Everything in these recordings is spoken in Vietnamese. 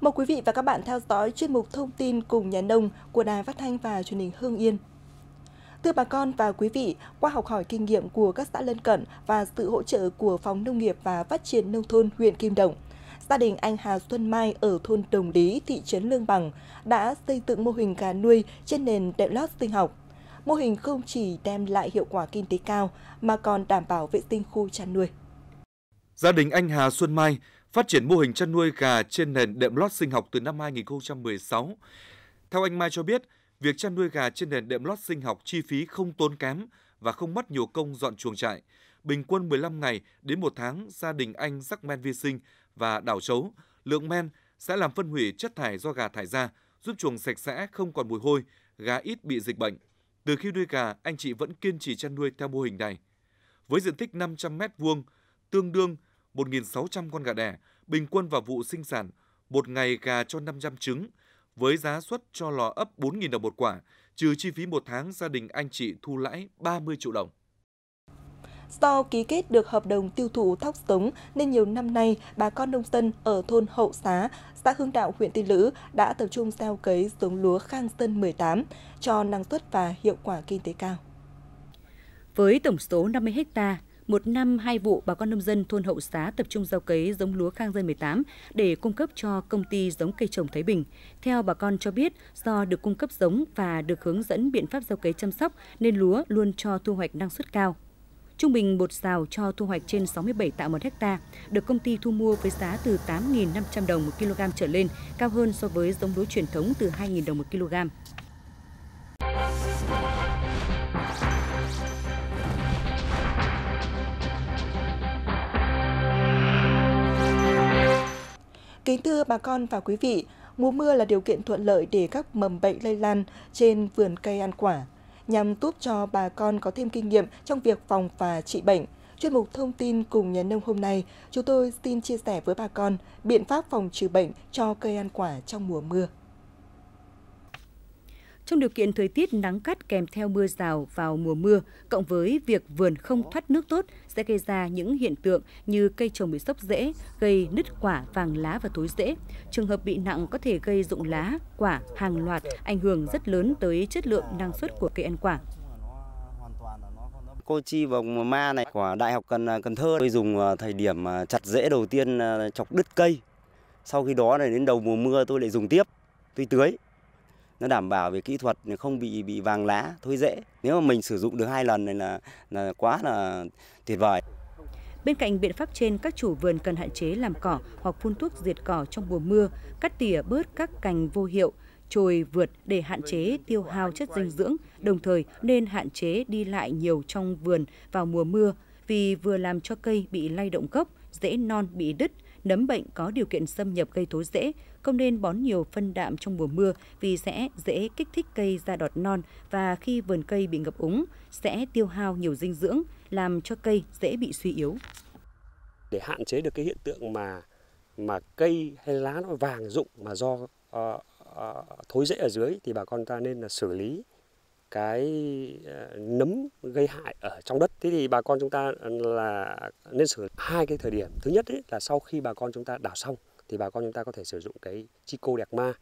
Mời quý vị và các bạn theo dõi chuyên mục thông tin cùng nhà nông của Đài Phát thanh và Truyền hình Hương Yên. Thưa bà con và quý vị, qua học hỏi kinh nghiệm của các xã lân cận và sự hỗ trợ của Phòng Nông nghiệp và Phát triển Nông thôn huyện Kim Đồng, gia đình anh Hà Xuân Mai ở thôn Đồng Lý, thị trấn Lương Bằng đã xây dựng mô hình gà nuôi trên nền đệm lót sinh học. Mô hình không chỉ đem lại hiệu quả kinh tế cao mà còn đảm bảo vệ sinh khu chăn nuôi. Gia đình anh Hà Xuân Mai phát triển mô hình chăn nuôi gà trên nền đệm lót sinh học từ năm 2016. Theo anh Mai cho biết, việc chăn nuôi gà trên nền đệm lót sinh học chi phí không tốn kém và không mất nhiều công dọn chuồng trại. Bình quân 15 ngày đến một tháng, gia đình anh rắc men vi sinh và đảo chấu. Lượng men sẽ làm phân hủy chất thải do gà thải ra, giúp chuồng sạch sẽ không còn mùi hôi, gà ít bị dịch bệnh. Từ khi nuôi gà, anh chị vẫn kiên trì chăn nuôi theo mô hình này. Với diện tích 500 m2, tương đương 1.600 con gà đẻ, bình quân vào vụ sinh sản, một ngày gà cho 500 trứng, với giá suất cho lò ấp 4.000 đồng một quả, trừ chi phí một tháng gia đình anh chị thu lãi 30 triệu đồng. Do ký kết được hợp đồng tiêu thụ thóc giống nên nhiều năm nay, bà con nông dân ở thôn Hậu Xá, xã Hương Đạo, huyện Tiên Lữ đã tập trung gieo cấy giống lúa Khang Sơn 18 cho năng suất và hiệu quả kinh tế cao. Với tổng số 50 ha một năm hai vụ bà con nông dân thôn Hậu Xá tập trung gieo cấy giống lúa Khang Dân 18 để cung cấp cho công ty giống cây trồng Thái Bình. Theo bà con cho biết, do được cung cấp giống và được hướng dẫn biện pháp gieo cấy chăm sóc nên lúa luôn cho thu hoạch năng suất cao. Trung bình bột xào cho thu hoạch trên 67 tạ một hecta, được công ty thu mua với giá từ 8.500 đồng một kg trở lên, cao hơn so với giống lúa truyền thống từ 2.000 đồng một kg. Kính thưa bà con và quý vị, mùa mưa là điều kiện thuận lợi để các mầm bệnh lây lan trên vườn cây ăn quả, nhằm giúp cho bà con có thêm kinh nghiệm trong việc phòng và trị bệnh. Chuyên mục thông tin cùng nhà nông hôm nay, chúng tôi xin chia sẻ với bà con biện pháp phòng trừ bệnh cho cây ăn quả trong mùa mưa. Trong điều kiện thời tiết nắng gắt kèm theo mưa rào vào mùa mưa, cộng với việc vườn không thoát nước tốt sẽ gây ra những hiện tượng như cây trồng bị sốc rễ, gây nứt quả vàng lá và thối rễ. Trường hợp bị nặng có thể gây rụng lá, quả hàng loạt, ảnh hưởng rất lớn tới chất lượng năng suất của cây ăn quả cô chi vòng ma này của Đại học Cần Cần Thơ tôi dùng ờ, thời điểm ờ, chặt rễ đầu tiên ờ, chọc đứt cây. Sau khi đó này đến đầu mùa mưa tôi lại dùng tiếp, tôi tưới nó đảm bảo về kỹ thuật không bị bị vàng lá thối rễ nếu mà mình sử dụng được hai lần này là là quá là tuyệt vời Bên cạnh biện pháp trên, các chủ vườn cần hạn chế làm cỏ hoặc phun thuốc diệt cỏ trong mùa mưa, cắt tỉa bớt các cành vô hiệu, trồi vượt để hạn chế tiêu hao chất dinh dưỡng, đồng thời nên hạn chế đi lại nhiều trong vườn vào mùa mưa vì vừa làm cho cây bị lay động gốc, dễ non bị đứt, Nấm bệnh có điều kiện xâm nhập gây thối rễ, không nên bón nhiều phân đạm trong mùa mưa vì sẽ dễ kích thích cây ra đọt non và khi vườn cây bị ngập úng sẽ tiêu hao nhiều dinh dưỡng, làm cho cây dễ bị suy yếu. Để hạn chế được cái hiện tượng mà mà cây hay lá nó vàng rụng mà do uh, uh, thối rễ ở dưới thì bà con ta nên là xử lý cái ờ, nấm gây hại ở trong đất thế thì bà con chúng ta ờ, là nên sử dụng hai cái thời điểm thứ nhất ấy, là sau khi bà con chúng ta đào xong thì bà con chúng ta có thể sử dụng cái chico đẹp ma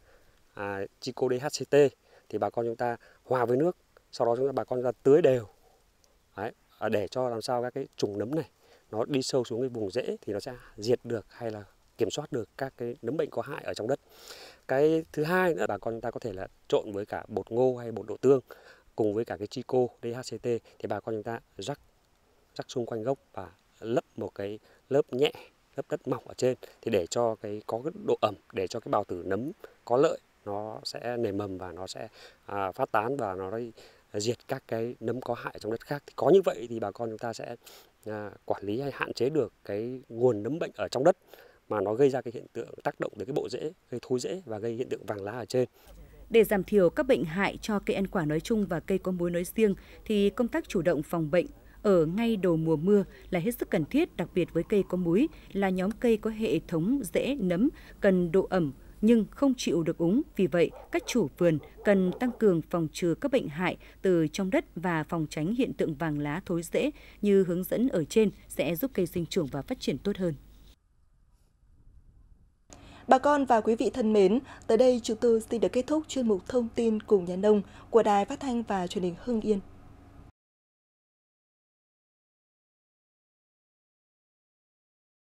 à, chico dhct thì bà con chúng ta hòa với nước sau đó chúng ta bà con chúng ta tưới đều Đấy, à, để cho làm sao các cái trùng nấm này nó đi sâu xuống cái vùng rễ thì nó sẽ diệt được hay là kiểm soát được các cái nấm bệnh có hại ở trong đất cái thứ hai nữa bà con ta có thể là trộn với cả bột ngô hay bột đậu tương cùng với cả cái chico DHCT thì bà con chúng ta rắc rắc xung quanh gốc và lấp một cái lớp nhẹ lớp đất mỏng ở trên thì để cho cái có cái độ ẩm để cho cái bào tử nấm có lợi nó sẽ nảy mầm và nó sẽ à, phát tán và nó diệt các cái nấm có hại trong đất khác thì có như vậy thì bà con chúng ta sẽ à, quản lý hay hạn chế được cái nguồn nấm bệnh ở trong đất mà nó gây ra cái hiện tượng tác động đến cái bộ rễ, gây thối rễ và gây hiện tượng vàng lá ở trên. Để giảm thiểu các bệnh hại cho cây ăn quả nói chung và cây có muối nói riêng thì công tác chủ động phòng bệnh ở ngay đầu mùa mưa là hết sức cần thiết, đặc biệt với cây có múi là nhóm cây có hệ thống rễ nấm, cần độ ẩm nhưng không chịu được úng. Vì vậy, các chủ vườn cần tăng cường phòng trừ các bệnh hại từ trong đất và phòng tránh hiện tượng vàng lá thối rễ như hướng dẫn ở trên sẽ giúp cây sinh trưởng và phát triển tốt hơn. Bà con và quý vị thân mến, tới đây chúng tôi xin được kết thúc chuyên mục thông tin cùng nhà nông của Đài Phát thanh và Truyền hình Hưng Yên.